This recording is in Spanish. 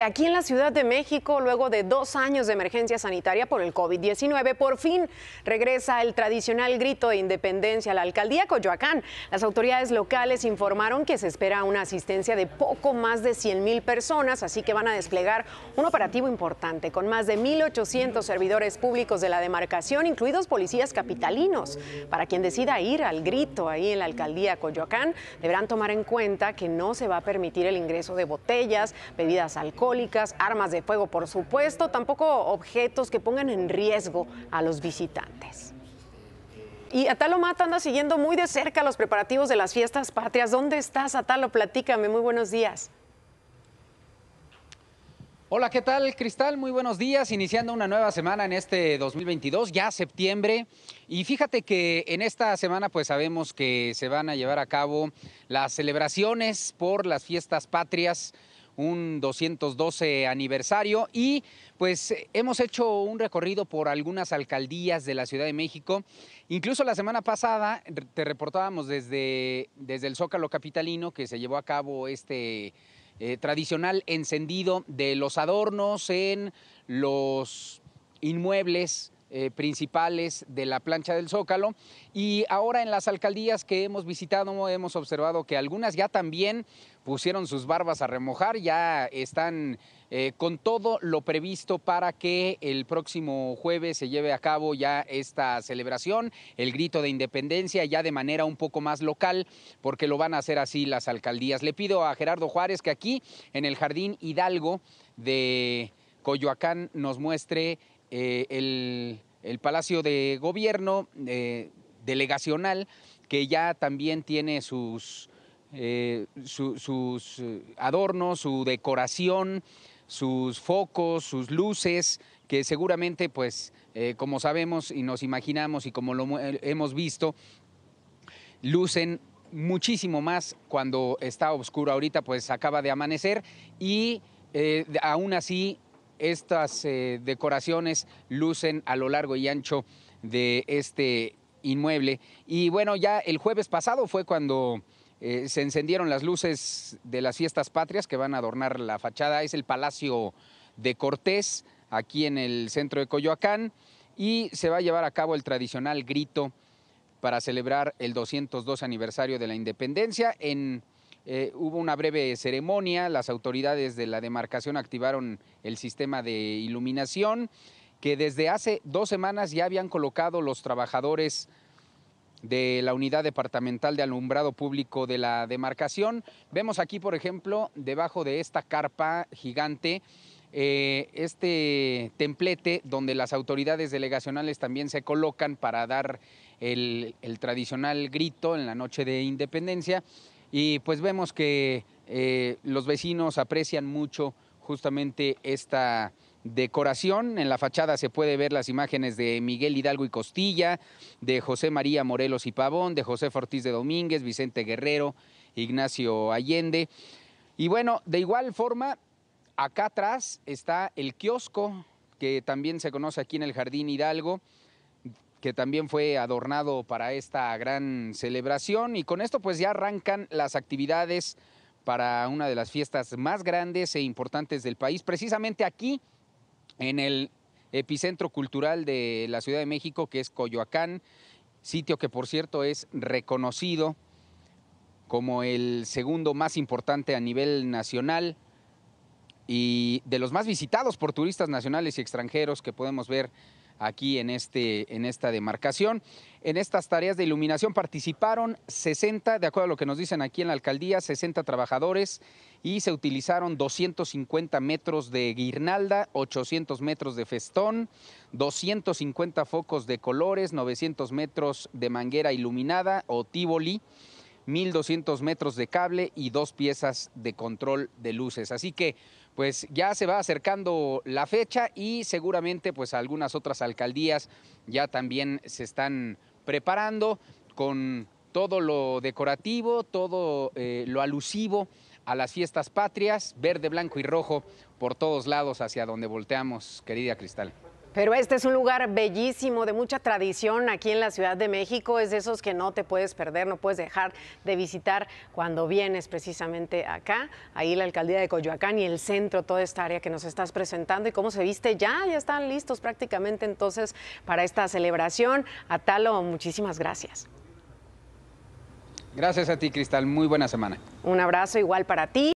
Aquí en la Ciudad de México, luego de dos años de emergencia sanitaria por el COVID-19, por fin regresa el tradicional grito de independencia a la alcaldía Coyoacán. Las autoridades locales informaron que se espera una asistencia de poco más de 100 mil personas, así que van a desplegar un operativo importante con más de 1.800 servidores públicos de la demarcación, incluidos policías capitalinos. Para quien decida ir al grito ahí en la alcaldía Coyoacán, deberán tomar en cuenta que no se va a permitir el ingreso de botellas, bebidas alcohólicas, armas de fuego, por supuesto, tampoco objetos que pongan en riesgo a los visitantes. Y Atalo Mata anda siguiendo muy de cerca los preparativos de las fiestas patrias. ¿Dónde estás, Atalo? Platícame, muy buenos días. Hola, ¿qué tal, Cristal? Muy buenos días. Iniciando una nueva semana en este 2022, ya septiembre. Y fíjate que en esta semana pues sabemos que se van a llevar a cabo las celebraciones por las fiestas patrias un 212 aniversario y pues hemos hecho un recorrido por algunas alcaldías de la Ciudad de México. Incluso la semana pasada te reportábamos desde, desde el Zócalo Capitalino que se llevó a cabo este eh, tradicional encendido de los adornos en los inmuebles eh, principales de la plancha del Zócalo. Y ahora en las alcaldías que hemos visitado hemos observado que algunas ya también pusieron sus barbas a remojar, ya están eh, con todo lo previsto para que el próximo jueves se lleve a cabo ya esta celebración, el grito de independencia ya de manera un poco más local, porque lo van a hacer así las alcaldías. Le pido a Gerardo Juárez que aquí en el Jardín Hidalgo de Coyoacán nos muestre eh, el, Palacio de Gobierno eh, delegacional, que ya también tiene sus eh, sus eh, adornos, su decoración, sus focos, sus luces, que seguramente, pues, eh, como sabemos y nos imaginamos y como lo hemos visto, lucen muchísimo más cuando está oscuro. Ahorita, pues, acaba de amanecer y aún así estas decoraciones lucen a lo largo y ancho de este inmueble. Y bueno, ya el jueves pasado fue cuando eh, se encendieron las luces de las fiestas patrias que van a adornar la fachada. Es el Palacio de Cortés, aquí en el centro de Coyoacán, y se va a llevar a cabo el tradicional grito para celebrar el 202 aniversario de la independencia. En, eh, hubo una breve ceremonia, las autoridades de la demarcación activaron el sistema de iluminación que desde hace dos semanas ya habían colocado los trabajadores de la Unidad Departamental de Alumbrado Público de la demarcación. Vemos aquí, por ejemplo, debajo de esta carpa gigante, eh, este templete donde las autoridades delegacionales también se colocan para dar el, tradicional grito en la noche de independencia. Y pues vemos que eh, los vecinos aprecian mucho justamente esta decoración. En la fachada se puede ver las imágenes de Miguel Hidalgo y Costilla, de José María Morelos y Pavón, de José Ortiz de Domínguez, Vicente Guerrero, Ignacio Allende. Y bueno, de igual forma, acá atrás está el kiosco, que también se conoce aquí en el Jardín Hidalgo que también fue adornado para esta gran celebración y con esto pues ya arrancan las actividades para una de las fiestas más grandes e importantes del país, precisamente aquí en el epicentro cultural de la Ciudad de México, que es Coyoacán, sitio que por cierto es reconocido como el segundo más importante a nivel nacional y de los más visitados por turistas nacionales y extranjeros que podemos ver aquí en, este, en esta demarcación. En estas tareas de iluminación participaron 60, de acuerdo a lo que nos dicen aquí en la alcaldía, 60 trabajadores y se utilizaron 250 metros de guirnalda, 800 metros de festón, 250 focos de colores, 900 metros de manguera iluminada o tívoli. 1.200 metros de cable y dos piezas de control de luces. Así que pues ya se va acercando la fecha y seguramente pues algunas otras alcaldías ya también se están preparando con todo lo decorativo, todo eh, lo alusivo a las fiestas patrias, verde, blanco y rojo por todos lados hacia donde volteamos, querida Cristal. Pero este es un lugar bellísimo, de mucha tradición aquí en la Ciudad de México. Es de esos que no te puedes perder, no puedes dejar de visitar cuando vienes precisamente acá. Ahí la alcaldía de Coyoacán y el centro, toda esta área que nos estás presentando y cómo se viste ya, ya están listos prácticamente entonces para esta celebración. Atalo, muchísimas gracias. Gracias a ti, Cristal. Muy buena semana. Un abrazo igual para ti.